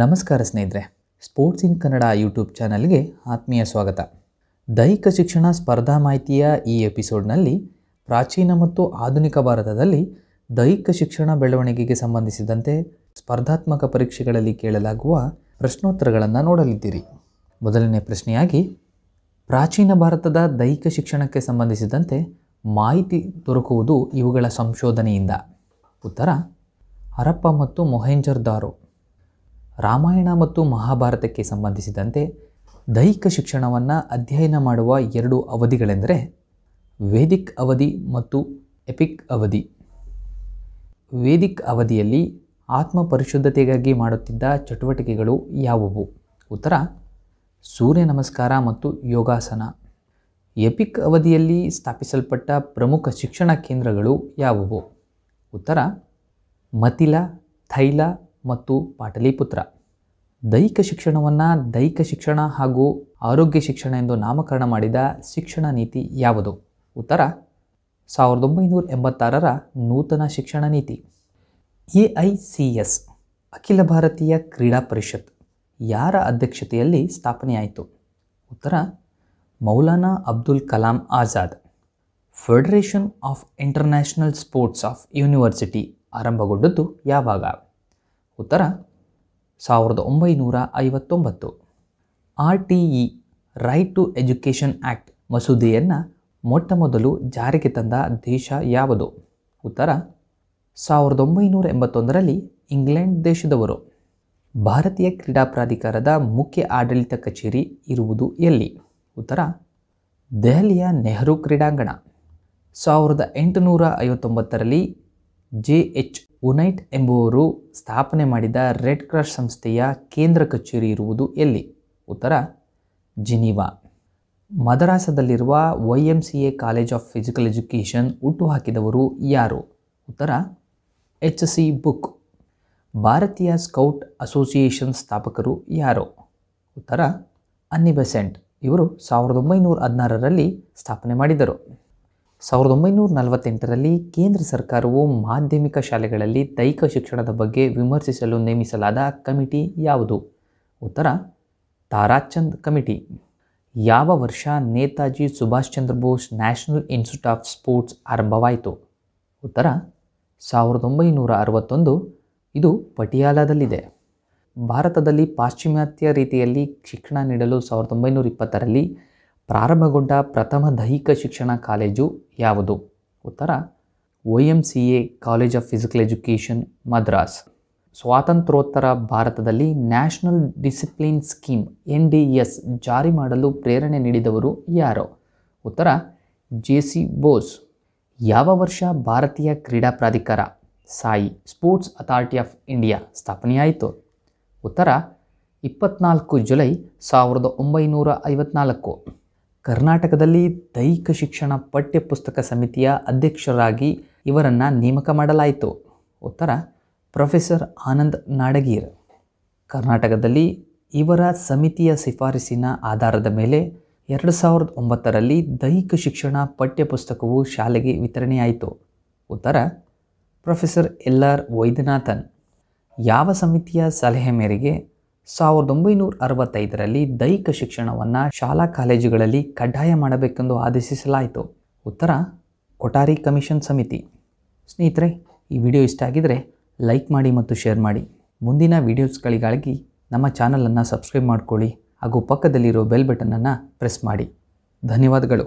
ನಮಸ್ಕಾರ ಸ್ನೇಹಿತರೆ ಸ್ಪೋರ್ಟ್ಸ್ ಇನ್ ಕನ್ನಡ ಯೂಟ್ಯೂಬ್ ಚಾನಲ್ಗೆ ಆತ್ಮೀಯ ಸ್ವಾಗತ ದೈಹಿಕ ಶಿಕ್ಷಣ ಸ್ಪರ್ಧಾ ಮಾಹಿತಿಯ ಈ ಎಪಿಸೋಡ್ನಲ್ಲಿ ಪ್ರಾಚೀನ ಮತ್ತು ಆಧುನಿಕ ಭಾರತದಲ್ಲಿ ದೈಹಿಕ ಶಿಕ್ಷಣ ಬೆಳವಣಿಗೆಗೆ ಸಂಬಂಧಿಸಿದಂತೆ ಸ್ಪರ್ಧಾತ್ಮಕ ಪರೀಕ್ಷೆಗಳಲ್ಲಿ ಕೇಳಲಾಗುವ ಪ್ರಶ್ನೋತ್ತರಗಳನ್ನು ನೋಡಲಿದ್ದೀರಿ ಮೊದಲನೇ ಪ್ರಶ್ನೆಯಾಗಿ ಪ್ರಾಚೀನ ಭಾರತದ ದೈಹಿಕ ಶಿಕ್ಷಣಕ್ಕೆ ಸಂಬಂಧಿಸಿದಂತೆ ಮಾಹಿತಿ ದೊರಕುವುದು ಇವುಗಳ ಸಂಶೋಧನೆಯಿಂದ ಉತ್ತರ ಹರಪ್ಪ ಮತ್ತು ಮೊಹೆಂಜರ್ ರಾಮಾಯಣ ಮತ್ತು ಮಹಾಭಾರತಕ್ಕೆ ಸಂಬಂಧಿಸಿದಂತೆ ದೈಹಿಕ ಶಿಕ್ಷಣವನ್ನು ಅಧ್ಯಯನ ಮಾಡುವ ಎರಡು ಅವಧಿಗಳೆಂದರೆ ವೇದಿಕ್ ಅವಧಿ ಮತ್ತು ಎಪಿಕ್ ಅವಧಿ ವೇದಿಕ್ ಅವಧಿಯಲ್ಲಿ ಆತ್ಮ ಪರಿಶುದ್ಧತೆಗಾಗಿ ಮಾಡುತ್ತಿದ್ದ ಚಟುವಟಿಕೆಗಳು ಯಾವುವು ಉತ್ತರ ಸೂರ್ಯ ನಮಸ್ಕಾರ ಮತ್ತು ಯೋಗಾಸನ ಎಪಿಕ್ ಅವಧಿಯಲ್ಲಿ ಸ್ಥಾಪಿಸಲ್ಪಟ್ಟ ಪ್ರಮುಖ ಶಿಕ್ಷಣ ಕೇಂದ್ರಗಳು ಯಾವುವು ಉತ್ತರ ಮತಿಲ ಥೈಲ ಮತ್ತು ಪಾಟಲಿಪುತ್ರ ದೈಹಿಕ ಶಿಕ್ಷಣವನ್ನು ದೈಹಿಕ ಶಿಕ್ಷಣ ಹಾಗೂ ಆರೋಗ್ಯ ಶಿಕ್ಷಣ ಎಂದು ನಾಮಕರಣ ಮಾಡಿದ ಶಿಕ್ಷಣ ನೀತಿ ಯಾವುದು ಉತ್ತರ ಸಾವಿರದ ಒಂಬೈನೂರ ಎಂಬತ್ತಾರರ ನೂತನ ಶಿಕ್ಷಣ ನೀತಿ ಎ ಐ ಸಿ ಎಸ್ ಅಖಿಲ ಭಾರತೀಯ ಕ್ರೀಡಾ ಪರಿಷತ್ ಯಾರ ಅಧ್ಯಕ್ಷತೆಯಲ್ಲಿ ಸ್ಥಾಪನೆಯಾಯಿತು ಉತ್ತರ Maulana Abdul Kalam Azad federation of international sports of university ಆರಂಭಗೊಂಡದ್ದು ಯಾವಾಗ ಉತ್ತರ ಸಾವಿರದ ಒಂಬೈನೂರ ಐವತ್ತೊಂಬತ್ತು R T E right to education act ಮಸೂದೆಯನ್ನು ಮೊಟ್ಟಮೊದಲು ಜಾರಿಗೆ ತಂದ ದೇಶ ಯಾವುದು ಉತ್ತರ ಸಾವಿರದ ಒಂಬೈನೂರ ಎಂಬತ್ತೊಂದರಲ್ಲಿ ಇಂಗ್ಲೆಂಡ್ ದೇಶದವರು ಭಾರತೀಯ ಕ್ರೀಡಾ ಪ್ರಾಧಿಕಾರದ ಮುಖ್ಯ ಆಡಳಿತ ಕಚೇರಿ ಇರುವುದು ಎಲ್ಲಿ ಉತ್ತರ ದೆಹಲಿಯ ನೆಹರು ಕ್ರೀಡಾಂಗಣ ಸಾವಿರದ ಎಂಟುನೂರ ಐವತ್ತೊಂಬತ್ತರಲ್ಲಿ ಜೆ ಎಚ್ ಉನೈಟ್ ಎಂಬುವರು ಸ್ಥಾಪನೆ ಮಾಡಿದ ರೆಡ್ ಕ್ರಾಸ್ ಸಂಸ್ಥೆಯ ಕೇಂದ್ರ ಕಚೇರಿ ಇರುವುದು ಎಲ್ಲಿ ಉತ್ತರ ಜಿನೀವಾ ಮದರಾಸದಲ್ಲಿರುವ Y M C A college of physical education ಹುಟ್ಟುಹಾಕಿದವರು ಯಾರು ಉತ್ತರ ಎಚ್ ಸಿ ಬುಕ್ ಭಾರತೀಯ ಸ್ಕೌಟ್ ಅಸೋಸಿಯೇಷನ್ ಸ್ಥಾಪಕರು ಯಾರು ಉತ್ತರ ಅನ್ನಿಬೆಸೆಂಟ್ ಇವರು ಸಾವಿರದ ಒಂಬೈನೂರ ಹದಿನಾರರಲ್ಲಿ ಸ್ಥಾಪನೆ ಮಾಡಿದರು ಸಾವಿರದ ಒಂಬೈನೂರ ನಲವತ್ತೆಂಟರಲ್ಲಿ ಕೇಂದ್ರ ಸರ್ಕಾರವು ಮಾಧ್ಯಮಿಕ ಶಾಲೆಗಳಲ್ಲಿ ದೈಹಿಕ ಶಿಕ್ಷಣದ ಬಗ್ಗೆ ವಿಮರ್ಶಿಸಲು ನೇಮಿಸಲಾದ ಕಮಿಟಿ ಯಾವುದು ಉತ್ತರ ತಾರಾಚಂದ್ ಕಮಿಟಿ ಯಾವ ವರ್ಷ Netaji Subhash Chandra Bose national institute of sports ಆರಂಭವಾಯಿತು ಉತ್ತರ ಸಾವಿರದ ಒಂಬೈನೂರ ಅರವತ್ತೊಂದು ಇದು ಪಟಿಯಾಲದಲ್ಲಿದೆ ಭಾರತದಲ್ಲಿ ಪಾಶ್ಚಿಮಾತ್ಯ ರೀತಿಯಲ್ಲಿ ಶಿಕ್ಷಣ ನೀಡಲು ಸಾವಿರದ ಒಂಬೈನೂರ ಇಪ್ಪತ್ತರಲ್ಲಿ ಪ್ರಾರಂಭಗೊಂಡ ಪ್ರಥಮ ದೈಹಿಕ ಶಿಕ್ಷಣ ಕಾಲೇಜು ಯಾವುದು ಉತ್ತರ O M C A college of physical education Madras ಸ್ವಾತಂತ್ರ್ಯೋತ್ತರ ಭಾರತದಲ್ಲಿ national discipline scheme N D S ಜಾರಿ ಮಾಡಲು ಪ್ರೇರಣೆ ನೀಡಿದವರು ಯಾರು ಉತ್ತರ ಜೆ ಸಿ ಬೋಸ್ ಯಾವ ವರ್ಷ ಭಾರತೀಯ ಕ್ರೀಡಾ ಪ್ರಾಧಿಕಾರ SAI sports authority of India ಸ್ಥಾಪನೆಯಾಯಿತು ಉತ್ತರ ಇಪ್ಪತ್ನಾಲ್ಕು ಜುಲೈ ಸಾವಿರದ ಒಂಬೈನೂರ ಐವತ್ನಾಲ್ಕು ಕರ್ನಾಟಕದಲ್ಲಿ ದೈಹಿಕ ಶಿಕ್ಷಣ ಪಠ್ಯಪುಸ್ತಕ ಸಮಿತಿಯ ಅಧ್ಯಕ್ಷರಾಗಿ ಇವರನ್ನು ನೇಮಕ ಮಾಡಲಾಯಿತು ಉತ್ತರ ಪ್ರೊಫೆಸರ್ ಆನಂದ್ ನಾಡಗೀರ್ ಕರ್ನಾಟಕದಲ್ಲಿ ಇವರ ಸಮಿತಿಯ ಶಿಫಾರಸಿನ ಆಧಾರದ ಮೇಲೆ ಎರಡು ಸಾವಿರದ ಒಂಬತ್ತರಲ್ಲಿ ದೈಹಿಕ ಶಿಕ್ಷಣ ಪಠ್ಯಪುಸ್ತಕವು ಶಾಲೆಗೆ ವಿತರಣೆಯಾಯಿತು ಉತ್ತರ ಪ್ರೊಫೆಸರ್ ಎಲ್ ಆರ್ ವೈದ್ಯನಾಥನ್ ಯಾವ ಸಮಿತಿಯ ಸಲಹೆ ಮೇರೆಗೆ ಸಾವಿರದ ಒಂಬೈನೂರ ಅರವತ್ತೈದರಲ್ಲಿ ದೈಹಿಕ ಶಿಕ್ಷಣವನ್ನು ಶಾಲಾ ಕಾಲೇಜುಗಳಲ್ಲಿ ಕಡ್ಡಾಯ ಮಾಡಬೇಕೆಂದು ಆದೇಶಿಸಲಾಯಿತು ಉತ್ತರ ಕೊಠಾರಿ ಕಮಿಷನ್ ಸಮಿತಿ ಸ್ನೇಹಿತರೆ ಈ ವಿಡಿಯೋ ಇಷ್ಟ ಆಗಿದರೆ ಲೈಕ್ ಮಾಡಿ ಮತ್ತು ಶೇರ್ ಮಾಡಿ ಮುಂದಿನ ವಿಡಿಯೋಸ್ಗಳಿಗಾಗಿ ನಮ್ಮ ಚಾನಲನ್ನು ಸಬ್ಸ್ಕ್ರೈಬ್ ಮಾಡಿಕೊಳ್ಳಿ ಹಾಗೂ ಪಕ್ಕದಲ್ಲಿರೋ ಬೆಲ್ ಬಟನನ್ನು ಪ್ರೆಸ್ ಮಾಡಿ ಧನ್ಯವಾದಗಳು